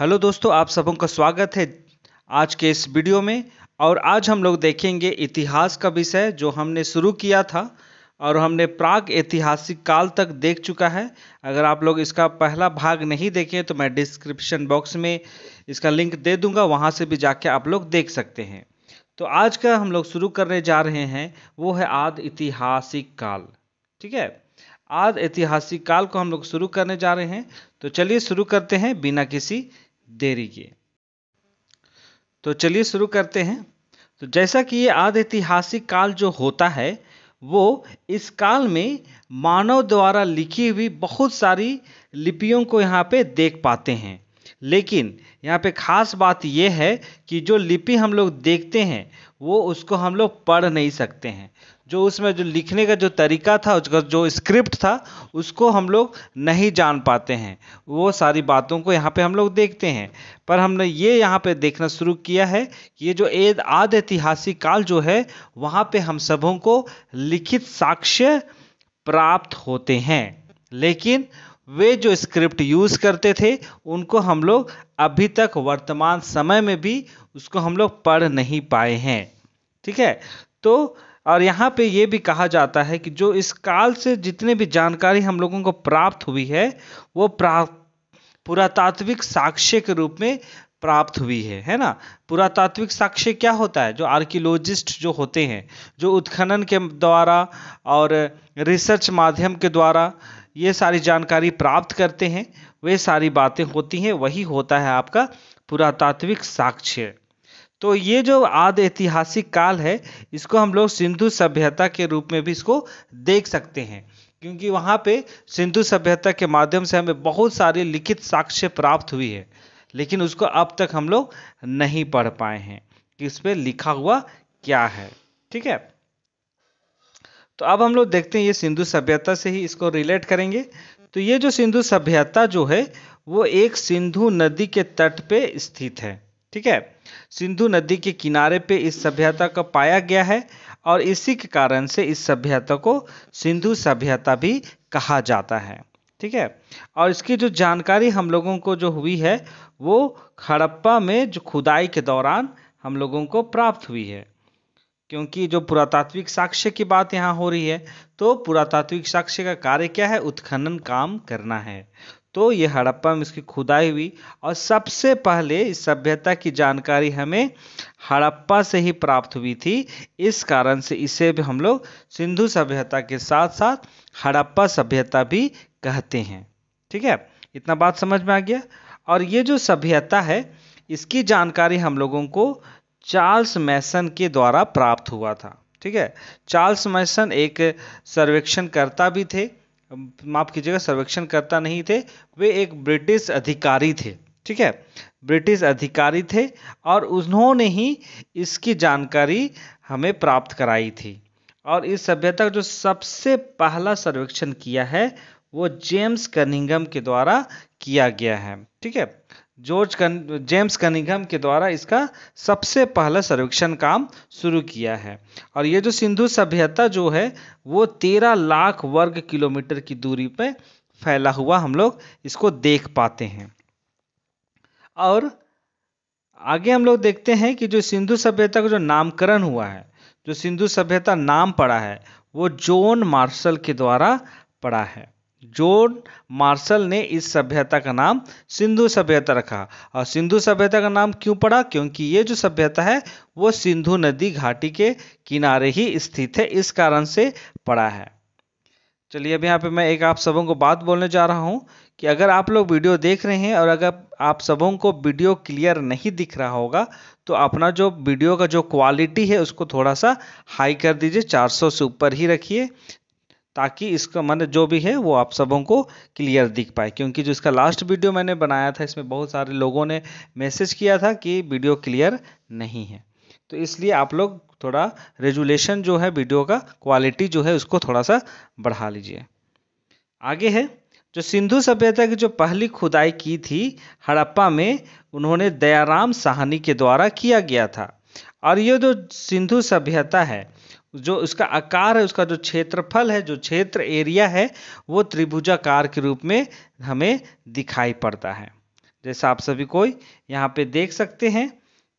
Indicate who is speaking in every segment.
Speaker 1: hello दोस्तों आप सबों का स्वागत है आज के इस वीडियो में और आज हम लोग देखेंगे इतिहास का विषय जो हमने शुरू किया था और हमने प्राग ऐतिहासिक काल तक देख चुका है अगर आप लोग इसका पहला भाग नहीं देखें तो मैं डिस्क्रिप्शन बॉक्स में इसका लिंक दे दूंगा वहां से भी जाके आप लोग देख सकते हैं तो आज का हम लोग शुरू करने जा रहे हैं वो है आद ऐतिहासिक काल ठीक है आद ऐतिहासिक काल को हम लोग शुरू करने जा रहे हैं तो चलिए शुरू करते हैं बिना किसी देरी किए तो चलिए शुरू करते हैं तो जैसा कि ये आदितिहासिक काल जो होता है वो इस काल में मानव द्वारा लिखी हुई बहुत सारी लिपियों को यहाँ पे देख पाते हैं लेकिन यहाँ पे खास बात यह है कि जो लिपि हम लोग देखते हैं वो उसको हम लोग पढ़ नहीं सकते हैं जो उसमें जो लिखने का जो तरीका था उसका जो स्क्रिप्ट था उसको हम लोग नहीं जान पाते हैं वो सारी बातों को यहाँ पे हम लोग देखते हैं पर हमने ये यहाँ पे देखना शुरू किया है कि ये जो एक आद ऐतिहासिक काल जो है वहाँ पे हम सबों को लिखित साक्ष्य प्राप्त होते हैं लेकिन वे जो स्क्रिप्ट यूज़ करते थे उनको हम लोग अभी तक वर्तमान समय में भी उसको हम लोग पढ़ नहीं पाए हैं ठीक है तो और यहाँ पे ये भी कहा जाता है कि जो इस काल से जितने भी जानकारी हम लोगों को प्राप्त हुई है वो प्राप्त पुरातात्विक साक्ष्य के रूप में प्राप्त हुई है है ना पुरातात्विक साक्ष्य क्या होता है जो आर्कियोलॉजिस्ट जो होते हैं जो उत्खनन के द्वारा और रिसर्च माध्यम के द्वारा ये सारी जानकारी प्राप्त करते हैं वे सारी बातें होती हैं वही होता है आपका पुरातात्विक साक्ष्य तो ये जो आद ऐतिहासिक काल है इसको हम लोग सिंधु सभ्यता के रूप में भी इसको देख सकते हैं क्योंकि वहाँ पे सिंधु सभ्यता के माध्यम से हमें बहुत सारी लिखित साक्ष्य प्राप्त हुई है लेकिन उसको अब तक हम लोग नहीं पढ़ पाए हैं कि इस पर लिखा हुआ क्या है ठीक है तो अब हम लोग देखते हैं ये सिंधु सभ्यता से ही इसको रिलेट करेंगे तो ये जो सिंधु सभ्यता जो है वो एक सिंधु नदी के तट पे स्थित है ठीक है सिंधु नदी के किनारे पे इस सभ्यता का पाया गया है और इसी के कारण से इस सभ्यता को सिंधु सभ्यता भी कहा जाता है ठीक है और इसकी जो जानकारी हम लोगों को जो हुई है वो हड़प्पा में जो खुदाई के दौरान हम लोगों को प्राप्त हुई है क्योंकि जो पुरातात्विक साक्ष्य की बात यहाँ हो रही है तो पुरातात्विक साक्ष्य का कार्य क्या है उत्खनन काम करना है तो ये हड़प्पा में इसकी खुदाई हुई और सबसे पहले इस सभ्यता की जानकारी हमें हड़प्पा से ही प्राप्त हुई थी इस कारण से इसे भी हम लोग सिंधु सभ्यता के साथ साथ हड़प्पा सभ्यता भी कहते हैं ठीक है इतना बात समझ में आ गया और ये जो सभ्यता है इसकी जानकारी हम लोगों को चार्ल्स मैसन के द्वारा प्राप्त हुआ था ठीक है चार्ल्स मैसन एक सर्वेक्षणकर्ता भी थे माफ़ कीजिएगा सर्वेक्षण करता नहीं थे वे एक ब्रिटिश अधिकारी थे ठीक है ब्रिटिश अधिकारी थे और उन्होंने ही इसकी जानकारी हमें प्राप्त कराई थी और इस सभ्यता का जो सबसे पहला सर्वेक्षण किया है वो जेम्स कनिंगम के द्वारा किया गया है ठीक है जॉर्ज कन जेम्स कनिघम के द्वारा इसका सबसे पहला सर्वेक्षण काम शुरू किया है और ये जो सिंधु सभ्यता जो है वो तेरह लाख वर्ग किलोमीटर की दूरी पर फैला हुआ हम लोग इसको देख पाते हैं और आगे हम लोग देखते हैं कि जो सिंधु सभ्यता का जो नामकरण हुआ है जो सिंधु सभ्यता नाम पड़ा है वो जोन मार्शल के द्वारा पड़ा है जोन मार्शल ने इस सभ्यता का नाम सिंधु सभ्यता रखा और सिंधु सभ्यता का नाम क्यों पड़ा क्योंकि ये जो सभ्यता है वो सिंधु नदी घाटी के किनारे ही स्थित है इस कारण से पड़ा है चलिए अब यहाँ पे मैं एक आप सबों को बात बोलने जा रहा हूँ कि अगर आप लोग वीडियो देख रहे हैं और अगर आप सबों को वीडियो क्लियर नहीं दिख रहा होगा तो अपना जो वीडियो का जो क्वालिटी है उसको थोड़ा सा हाई कर दीजिए 400 से ऊपर ही रखिए ताकि इसका मैंने जो भी है वो आप सबों को क्लियर दिख पाए क्योंकि जो इसका लास्ट वीडियो मैंने बनाया था इसमें बहुत सारे लोगों ने मैसेज किया था कि वीडियो क्लियर नहीं है तो इसलिए आप लोग थोड़ा रेजुलेशन जो है वीडियो का क्वालिटी जो है उसको थोड़ा सा बढ़ा लीजिए आगे है जो सिंधु सभ्यता की जो पहली खुदाई की थी हड़प्पा में उन्होंने दयाराम साहनी के द्वारा किया गया था और ये जो सिंधु सभ्यता है जो उसका आकार है उसका जो क्षेत्रफल है जो क्षेत्र एरिया है वो त्रिभुजाकार के रूप में हमें दिखाई पड़ता है जैसा आप सभी कोई यहाँ पे देख सकते हैं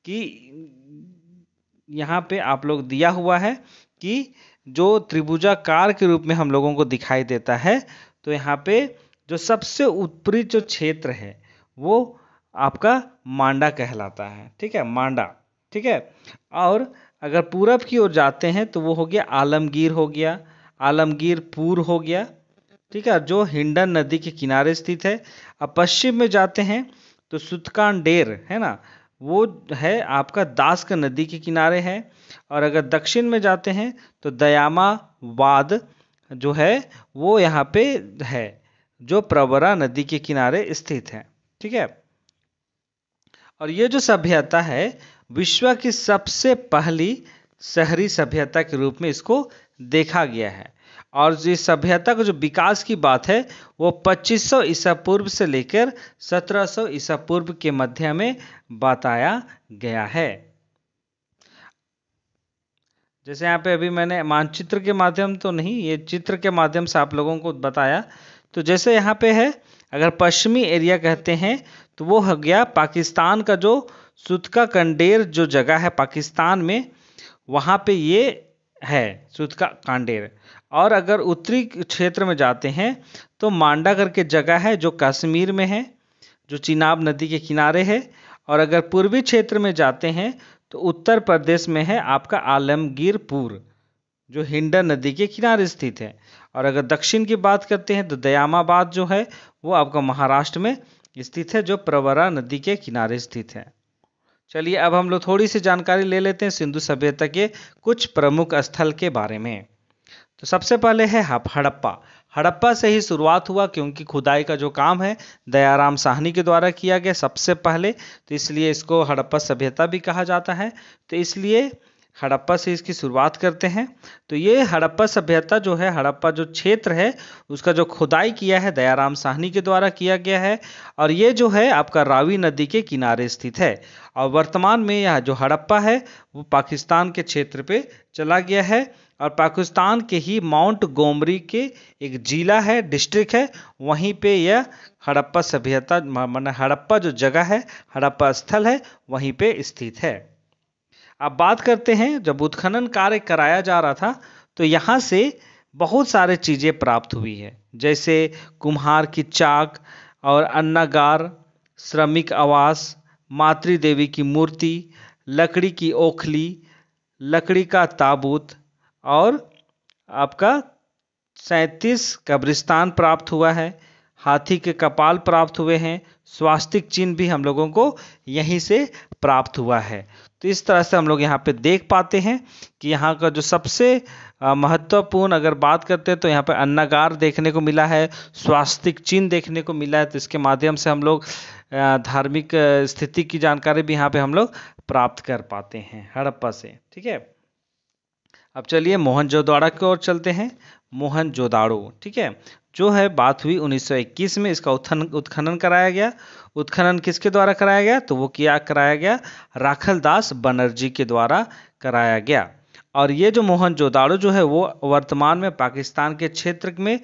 Speaker 1: कि यहाँ पे आप लोग दिया हुआ है कि जो त्रिभुजाकार के रूप में हम लोगों को दिखाई देता है तो यहाँ पे जो सबसे ऊपरी जो क्षेत्र है वो आपका मांडा कहलाता है ठीक है मांडा ठीक है और अगर पूरब की ओर जाते हैं तो वो हो गया आलमगीर हो गया आलमगीरपुर हो गया ठीक है जो हिंडन नदी के किनारे स्थित है अब पश्चिम में जाते हैं तो सुतकांडेर है ना वो है आपका दासक नदी के किनारे है और अगर दक्षिण में जाते हैं तो दयामावाद जो है वो यहाँ पे है जो प्रवरा नदी के किनारे स्थित है ठीक है और ये जो सभ्यता है विश्व की सबसे पहली शहरी सभ्यता के रूप में इसको देखा गया है और जो सभ्यता का जो विकास की बात है वो 2500 ईसा पूर्व से लेकर 1700 ईसा पूर्व के मध्य में बताया गया है जैसे यहाँ पे अभी मैंने मानचित्र के माध्यम तो नहीं ये चित्र के माध्यम से आप लोगों को बताया तो जैसे यहाँ पे है अगर पश्चिमी एरिया कहते हैं तो वो हो गया पाकिस्तान का जो सुतका कंडेर जो जगह है पाकिस्तान में वहाँ पे ये है सुतका कांडेर और अगर उत्तरी क्षेत्र में जाते हैं तो मांडा करके जगह है जो कश्मीर में है जो चिनाब नदी के किनारे है और अगर पूर्वी क्षेत्र में जाते हैं तो उत्तर प्रदेश में है आपका आलमगीरपुर जो हिंडा नदी के किनारे स्थित है और अगर दक्षिण की बात करते हैं तो दयामाबाद जो है वो आपका महाराष्ट्र में स्थित है जो प्रवरा नदी के किनारे स्थित है चलिए अब हम लोग थोड़ी सी जानकारी ले लेते हैं सिंधु सभ्यता के कुछ प्रमुख स्थल के बारे में तो सबसे पहले है हड़प्पा हड़प्पा से ही शुरुआत हुआ क्योंकि खुदाई का जो काम है दयाराम साहनी के द्वारा किया गया सबसे पहले तो इसलिए इसको हड़प्पा सभ्यता भी कहा जाता है तो इसलिए हड़प्पा से इसकी शुरुआत करते हैं तो ये हड़प्पा सभ्यता जो है हड़प्पा जो क्षेत्र है उसका जो खुदाई किया है दयाराम साहनी के द्वारा किया गया है और ये जो है आपका रावी नदी के किनारे स्थित है और वर्तमान में यह जो हड़प्पा है वो पाकिस्तान के क्षेत्र पे चला गया है और पाकिस्तान के ही माउंट गोमरी के एक जिला है डिस्ट्रिक्ट है वहीं पे यह हड़प्पा सभ्यता मान हड़प्पा जो जगह है हड़प्पा स्थल है वहीं पे स्थित है अब बात करते हैं जब उत्खनन कार्य कराया जा रहा था तो यहाँ से बहुत सारे चीज़ें प्राप्त हुई है जैसे कुम्हार की चाक और अन्नागार श्रमिक आवास मातृ देवी की मूर्ति लकड़ी की ओखली लकड़ी का ताबूत और आपका सैंतीस कब्रिस्तान प्राप्त हुआ है हाथी के कपाल प्राप्त हुए हैं स्वास्तिक चिन्ह भी हम लोगों को यहीं से प्राप्त हुआ है तो इस तरह से हम लोग यहाँ पे देख पाते हैं कि यहाँ का जो सबसे महत्वपूर्ण अगर बात करते हैं तो यहाँ पे अन्नागार देखने को मिला है स्वास्तिक चिन्ह देखने को मिला है तो इसके माध्यम से हम लोग धार्मिक स्थिति की जानकारी भी यहाँ पे हम लोग प्राप्त कर पाते हैं हड़प्पा से ठीक है अब चलिए मोहन जोदाड़ा की ओर चलते हैं मोहन जोदाड़ो ठीक है जो है बात हुई 1921 में इसका उत्खनन उत्खनन कराया गया उत्खनन किसके द्वारा कराया गया तो वो किया कराया गया राखल दास बनर्जी के द्वारा कराया गया और ये जो मोहनजोदाड़ो जो है वो वर्तमान में पाकिस्तान के क्षेत्र में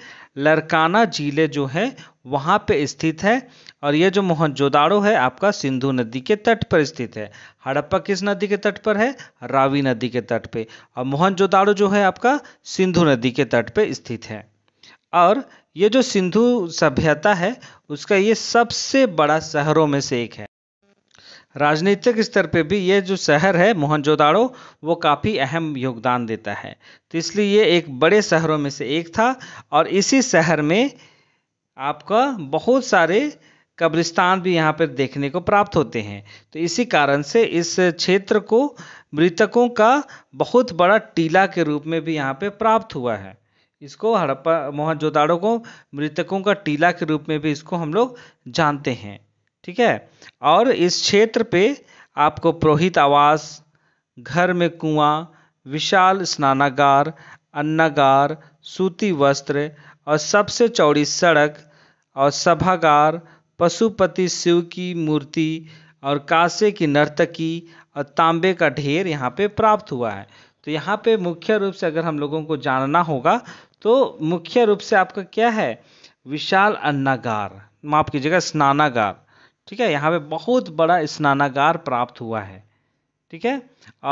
Speaker 1: लरकाना जिले जो है वहाँ पे स्थित है और ये जो मोहन जोदाड़ो है आपका सिंधु नदी के तट पर स्थित है हड़प्पा किस नदी के तट पर है रावी नदी के तट पे और जोदाड़ो जो है आपका सिंधु नदी के तट पे स्थित है और ये जो सिंधु सभ्यता है उसका ये सबसे बड़ा शहरों में से एक है राजनीतिक स्तर पे भी ये जो शहर है मोहनजोदाड़ो वो काफ़ी अहम योगदान देता है तो इसलिए ये एक बड़े शहरों में से एक था और इसी शहर में आपका बहुत सारे कब्रिस्तान भी यहाँ पर देखने को प्राप्त होते हैं तो इसी कारण से इस क्षेत्र को मृतकों का बहुत बड़ा टीला के रूप में भी यहाँ पर प्राप्त हुआ है इसको हड़प्पा मोहनजोदाड़ो को मृतकों का टीला के रूप में भी इसको हम लोग जानते हैं ठीक है और इस क्षेत्र पे आपको पुरोहित आवास घर में कुआं विशाल स्नानागार अन्नागार सूती वस्त्र और सबसे चौड़ी सड़क और सभागार पशुपति शिव की मूर्ति और कांसे की नर्तकी और तांबे का ढेर यहाँ पे प्राप्त हुआ है तो यहाँ पे मुख्य रूप से अगर हम लोगों को जानना होगा तो मुख्य रूप से आपका क्या है विशाल अन्नागार माफ कीजिएगा स्नानागार ठीक है यहाँ पे बहुत बड़ा स्नानागार प्राप्त हुआ है ठीक है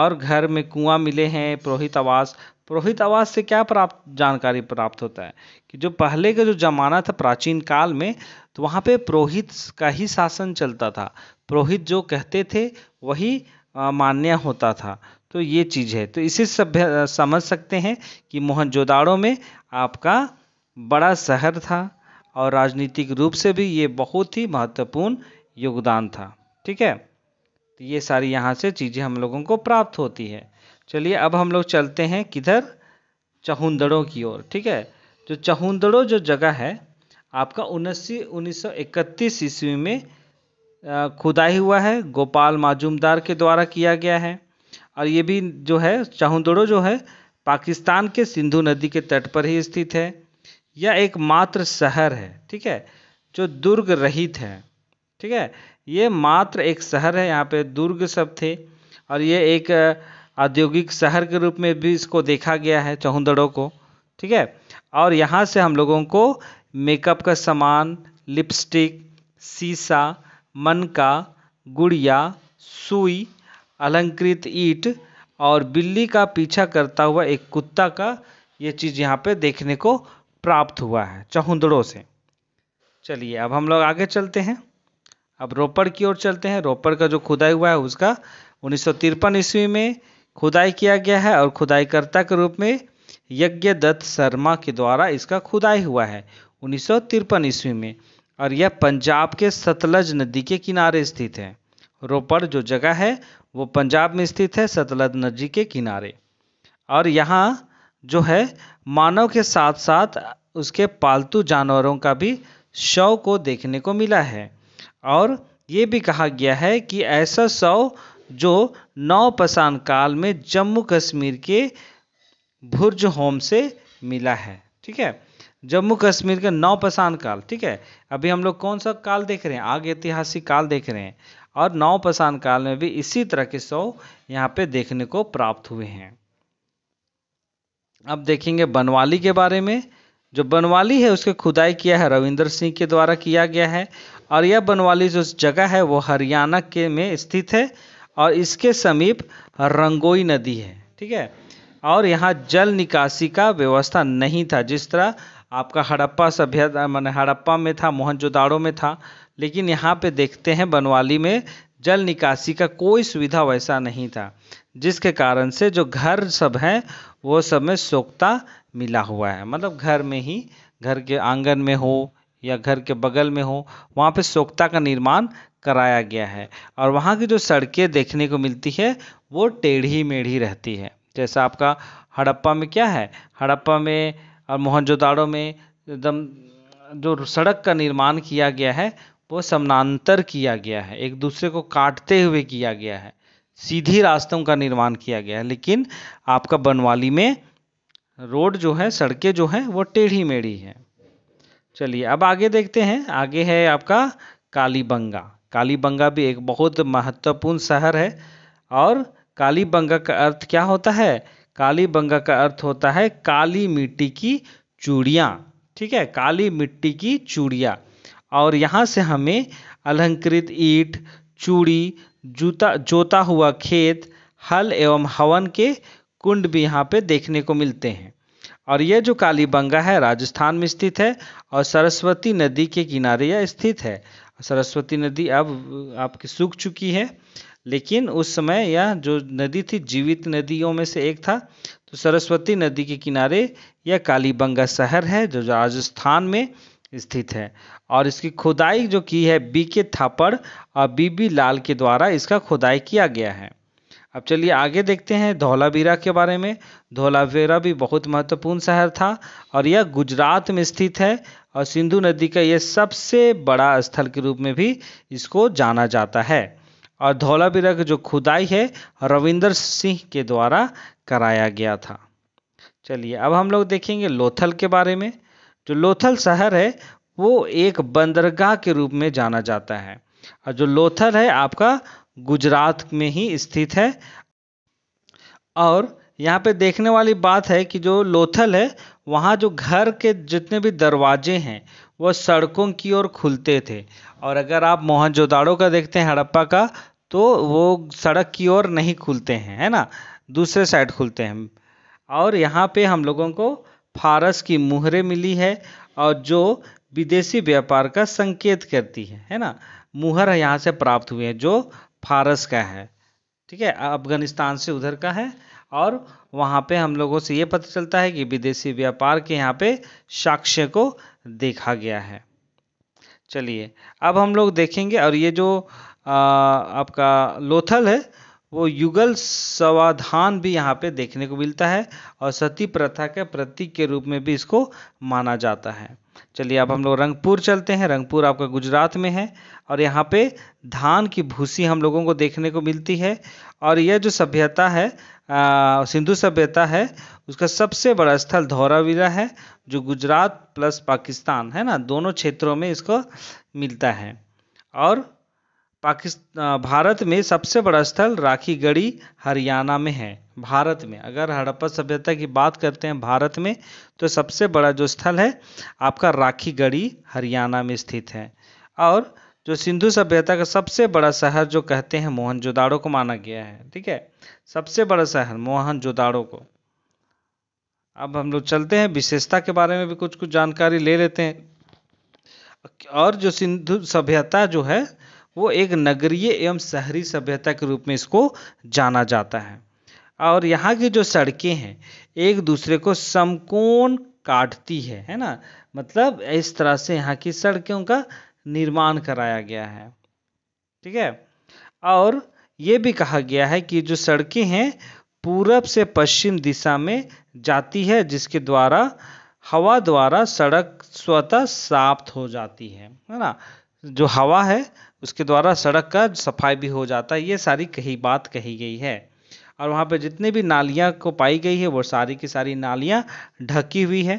Speaker 1: और घर में कुआं मिले हैं पुरोहित आवास पुरोहित आवास से क्या प्राप्त जानकारी प्राप्त होता है कि जो पहले का जो जमाना था प्राचीन काल में तो वहाँ पे पुरोहित का ही शासन चलता था पुरोहित जो कहते थे वही मान्य होता था तो ये चीज़ है तो इसे सभ्य समझ सकते हैं कि मोहनजोदाड़ो में आपका बड़ा शहर था और राजनीतिक रूप से भी ये बहुत ही महत्वपूर्ण योगदान था ठीक है तो ये सारी यहाँ से चीज़ें हम लोगों को प्राप्त होती है चलिए अब हम लोग चलते हैं किधर चहुंदड़ों की ओर ठीक है जो तो चहुंदड़ों जो जगह है आपका उन्नीस उन्नीस ईस्वी में खुदाई हुआ है गोपाल माजूमदार के द्वारा किया गया है और ये भी जो है चाहुदड़ो जो है पाकिस्तान के सिंधु नदी के तट पर ही स्थित है यह एकमात्र शहर है ठीक है जो दुर्ग रहित है ठीक है ये मात्र एक शहर है यहाँ पे दुर्ग सब थे और ये एक औद्योगिक शहर के रूप में भी इसको देखा गया है चहुंदड़ों को ठीक है और यहाँ से हम लोगों को मेकअप का सामान लिपस्टिक शीशा मनका गुड़िया सुई अलंकृत ईट और बिल्ली का पीछा करता हुआ एक कुत्ता का ये चीज यहाँ पे देखने को प्राप्त हुआ है चहुंदड़ों से चलिए अब हम लोग आगे चलते हैं अब रोपड़ की ओर चलते हैं रोपड़ का जो खुदाई हुआ है उसका उन्नीस ईस्वी में खुदाई किया गया है और खुदाईकर्ता के रूप में यज्ञ दत्त शर्मा के द्वारा इसका खुदाई हुआ है उन्नीस ईस्वी में और यह पंजाब के सतलज नदी के किनारे स्थित है रोपड़ जो जगह है वो पंजाब में स्थित है सतलज नदी के किनारे और यहाँ जो है मानव के साथ साथ उसके पालतू जानवरों का भी शव को देखने को मिला है और ये भी कहा गया है कि ऐसा शव जो पसान काल में जम्मू कश्मीर के भुर्ज होम से मिला है ठीक है जम्मू कश्मीर का पसान काल ठीक है अभी हम लोग कौन सा काल देख रहे हैं आग ऐतिहासिक काल देख रहे हैं और नवपसान काल में भी इसी तरह के शव यहाँ पे देखने को प्राप्त हुए हैं अब देखेंगे बनवाली के बारे में जो बनवाली है उसके खुदाई किया है रविंद्र सिंह के द्वारा किया गया है और यह बनवाली जो जगह है वो हरियाणा के में स्थित है और इसके समीप रंगोई नदी है ठीक है और यहाँ जल निकासी का व्यवस्था नहीं था जिस तरह आपका हड़प्पा सभ्यता मैंने हड़प्पा में था मोहनजोदाड़ो में था लेकिन यहाँ पे देखते हैं बनवाली में जल निकासी का कोई सुविधा वैसा नहीं था जिसके कारण से जो घर सब हैं वो सब में सोखता मिला हुआ है मतलब घर में ही घर के आंगन में हो या घर के बगल में हो वहाँ पे सोखता का निर्माण कराया गया है और वहाँ की जो सड़कें देखने को मिलती है वो टेढ़ी मेढ़ी रहती है जैसा आपका हड़प्पा में क्या है हड़प्पा में और मोहनजोदाड़ो में एकदम जो सड़क का निर्माण किया गया है वो समानांतर किया गया है एक दूसरे को काटते हुए किया गया है सीधी रास्तों का निर्माण किया गया है लेकिन आपका बनवाली में रोड जो है सड़कें जो हैं वो टेढ़ी मेढ़ी है चलिए अब आगे देखते हैं आगे है आपका कालीबंगा कालीबंगा भी एक बहुत महत्वपूर्ण शहर है और कालीबंगा का अर्थ क्या होता है कालीबंगा का अर्थ होता है काली मिट्टी की चूड़ियाँ ठीक है काली मिट्टी की चूड़िया और यहाँ से हमें अलंकृत ईट चूड़ी जूता जोता हुआ खेत हल एवं हवन के कुंड भी यहाँ पे देखने को मिलते हैं और यह जो कालीबंगा है राजस्थान में स्थित है और सरस्वती नदी के किनारे यह स्थित है सरस्वती नदी अब आपकी सूख चुकी है लेकिन उस समय यह जो नदी थी जीवित नदियों में से एक था तो सरस्वती नदी के किनारे यह कालीबंगा शहर है जो राजस्थान में स्थित है और इसकी खुदाई जो की है बी के थापड़ और बी बी लाल के द्वारा इसका खुदाई किया गया है अब चलिए आगे देखते हैं धौलावीरा के बारे में धौलावीरा भी बहुत महत्वपूर्ण शहर था और यह गुजरात में स्थित है और सिंधु नदी का यह सबसे बड़ा स्थल के रूप में भी इसको जाना जाता है और धौलावीरा की जो खुदाई है रविंदर सिंह के द्वारा कराया गया था चलिए अब हम लोग देखेंगे लोथल के बारे में जो लोथल शहर है वो एक बंदरगाह के रूप में जाना जाता है और जो लोथल है आपका गुजरात में ही स्थित है और यहाँ पे देखने वाली बात है कि जो लोथल है वहाँ जो घर के जितने भी दरवाजे हैं वह सड़कों की ओर खुलते थे और अगर आप मोहनजोदाड़ो का देखते हैं हड़प्पा का तो वो सड़क की ओर नहीं खुलते हैं है ना दूसरे साइड खुलते हैं और यहाँ पे हम लोगों को फारस की मुहरे मिली है और जो विदेशी व्यापार का संकेत करती है है ना मुहर यहाँ से प्राप्त हुए हैं जो फारस का है ठीक है अफगानिस्तान से उधर का है और वहाँ पे हम लोगों से ये पता चलता है कि विदेशी व्यापार के यहाँ पे साक्ष्य को देखा गया है चलिए अब हम लोग देखेंगे और ये जो आ, आपका लोथल है वो युगल सवाधान भी यहाँ पे देखने को मिलता है और सती प्रथा के प्रतीक के रूप में भी इसको माना जाता है चलिए अब हम लोग रंगपुर चलते हैं रंगपुर आपका गुजरात में है और यहाँ पे धान की भूसी हम लोगों को देखने को मिलती है और यह जो सभ्यता है सिंधु सभ्यता है उसका सबसे बड़ा स्थल धौरावीरा है जो गुजरात प्लस पाकिस्तान है ना दोनों क्षेत्रों में इसको मिलता है और पाकिस्तान भारत में सबसे बड़ा स्थल राखीगढ़ी हरियाणा में है भारत में अगर हड़प्पा सभ्यता की बात करते हैं भारत में तो सबसे बड़ा जो स्थल है आपका राखी गढ़ी हरियाणा में स्थित है और जो सिंधु सभ्यता का सबसे बड़ा शहर जो कहते हैं मोहनजोदाड़ो को माना गया है ठीक है सबसे बड़ा शहर मोहनजोदाड़ो को अब हम लोग चलते हैं विशेषता के बारे में भी कुछ कुछ जानकारी ले लेते हैं और जो सिंधु सभ्यता जो है वो एक नगरीय एवं शहरी सभ्यता के रूप में इसको जाना जाता है और यहाँ की जो सड़कें हैं एक दूसरे को समकोण काटती है है ना मतलब इस तरह से यहाँ की सड़कों का निर्माण कराया गया है ठीक है और ये भी कहा गया है कि जो सड़कें हैं पूरब से पश्चिम दिशा में जाती है जिसके द्वारा हवा द्वारा सड़क स्वतः साफ हो जाती है है ना जो हवा है उसके द्वारा सड़क का सफाई भी हो जाता है ये सारी कही बात कही गई है और वहाँ पर जितनी भी नालियाँ को पाई गई है वो सारी की सारी नालियाँ ढकी हुई है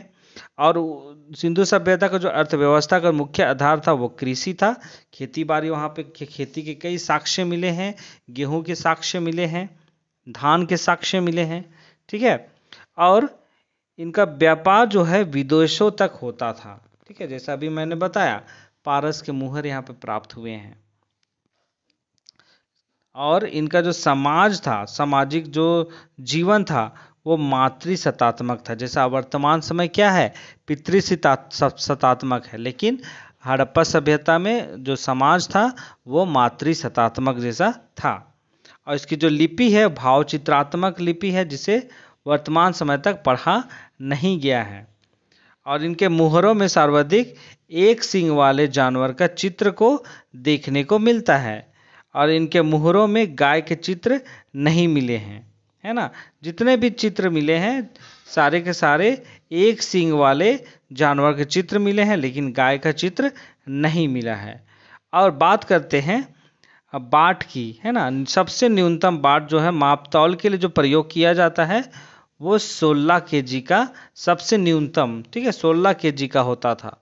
Speaker 1: और सिंधु सभ्यता का जो अर्थव्यवस्था का मुख्य आधार था वो कृषि था खेती बाड़ी वहाँ पर खेती के कई साक्ष्य मिले हैं गेहूं के साक्ष्य मिले हैं धान के साक्ष्य मिले हैं ठीक है और इनका व्यापार जो है विदेशों तक होता था ठीक है जैसा अभी मैंने बताया पारस के मुहर यहाँ पे प्राप्त हुए हैं और इनका जो समाज था सामाजिक जो जीवन था वो मातृसत्तात्मक था जैसा वर्तमान समय क्या है पितृसत्तात्मक है लेकिन हड़प्पा सभ्यता में जो समाज था वो मातृसत्तात्मक जैसा था और इसकी जो लिपि है भावचित्रात्मक लिपि है जिसे वर्तमान समय तक पढ़ा नहीं गया है और इनके मुहरों में सर्वाधिक एक सिंग वाले जानवर का चित्र को देखने को मिलता है और इनके मुहरों में गाय के चित्र नहीं मिले हैं है ना जितने भी चित्र मिले हैं सारे के सारे एक सींग वाले जानवर के चित्र मिले हैं लेकिन गाय का चित्र नहीं मिला है और बात करते हैं बाट की है ना सबसे न्यूनतम बाट जो है मापतौल के लिए जो प्रयोग किया जाता है वो 16 के का सबसे न्यूनतम ठीक है 16 के का होता था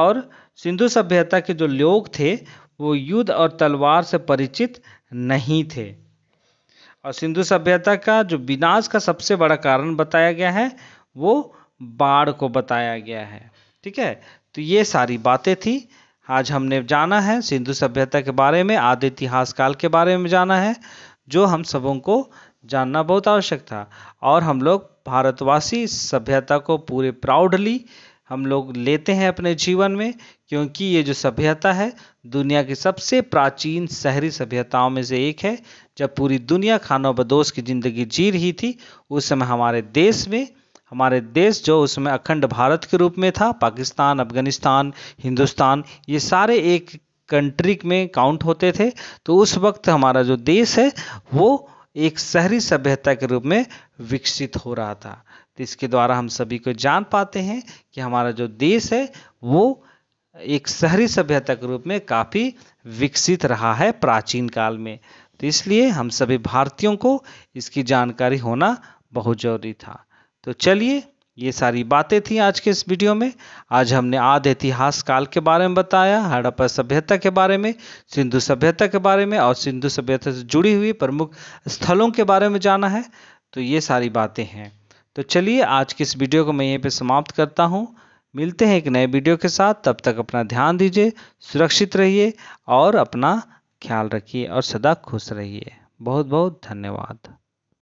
Speaker 1: और सिंधु सभ्यता के जो लोग थे वो युद्ध और तलवार से परिचित नहीं थे और सिंधु सभ्यता का जो विनाश का सबसे बड़ा कारण बताया गया है वो बाढ़ को बताया गया है ठीक है तो ये सारी बातें थी आज हमने जाना है सिंधु सभ्यता के बारे में आदि इतिहास काल के बारे में जाना है जो हम सबों को जानना बहुत आवश्यक था और हम लोग भारतवासी सभ्यता को पूरे प्राउडली हम लोग लेते हैं अपने जीवन में क्योंकि ये जो सभ्यता है दुनिया की सबसे प्राचीन शहरी सभ्यताओं में से एक है जब पूरी दुनिया खानों बदोश की ज़िंदगी जी रही थी उस समय हमारे देश में हमारे देश जो उसमें अखंड भारत के रूप में था पाकिस्तान अफगानिस्तान हिंदुस्तान ये सारे एक कंट्री में काउंट होते थे तो उस वक्त हमारा जो देश है वो एक शहरी सभ्यता के रूप में विकसित हो रहा था तो इसके द्वारा हम सभी को जान पाते हैं कि हमारा जो देश है वो एक शहरी सभ्यता के रूप में काफ़ी विकसित रहा है प्राचीन काल में तो इसलिए हम सभी भारतीयों को इसकी जानकारी होना बहुत जरूरी था तो चलिए ये सारी बातें थी आज के इस वीडियो में आज हमने आध इतिहास काल के बारे में बताया हड़प्पा सभ्यता के बारे में सिंधु सभ्यता के बारे में और सिंधु सभ्यता से जुड़ी हुई प्रमुख स्थलों के बारे में जाना है तो ये सारी बातें हैं तो चलिए आज की इस वीडियो को मैं यहीं पे समाप्त करता हूँ मिलते हैं एक नए वीडियो के साथ तब तक अपना ध्यान दीजिए सुरक्षित रहिए और अपना ख्याल रखिए और सदा खुश रहिए बहुत बहुत धन्यवाद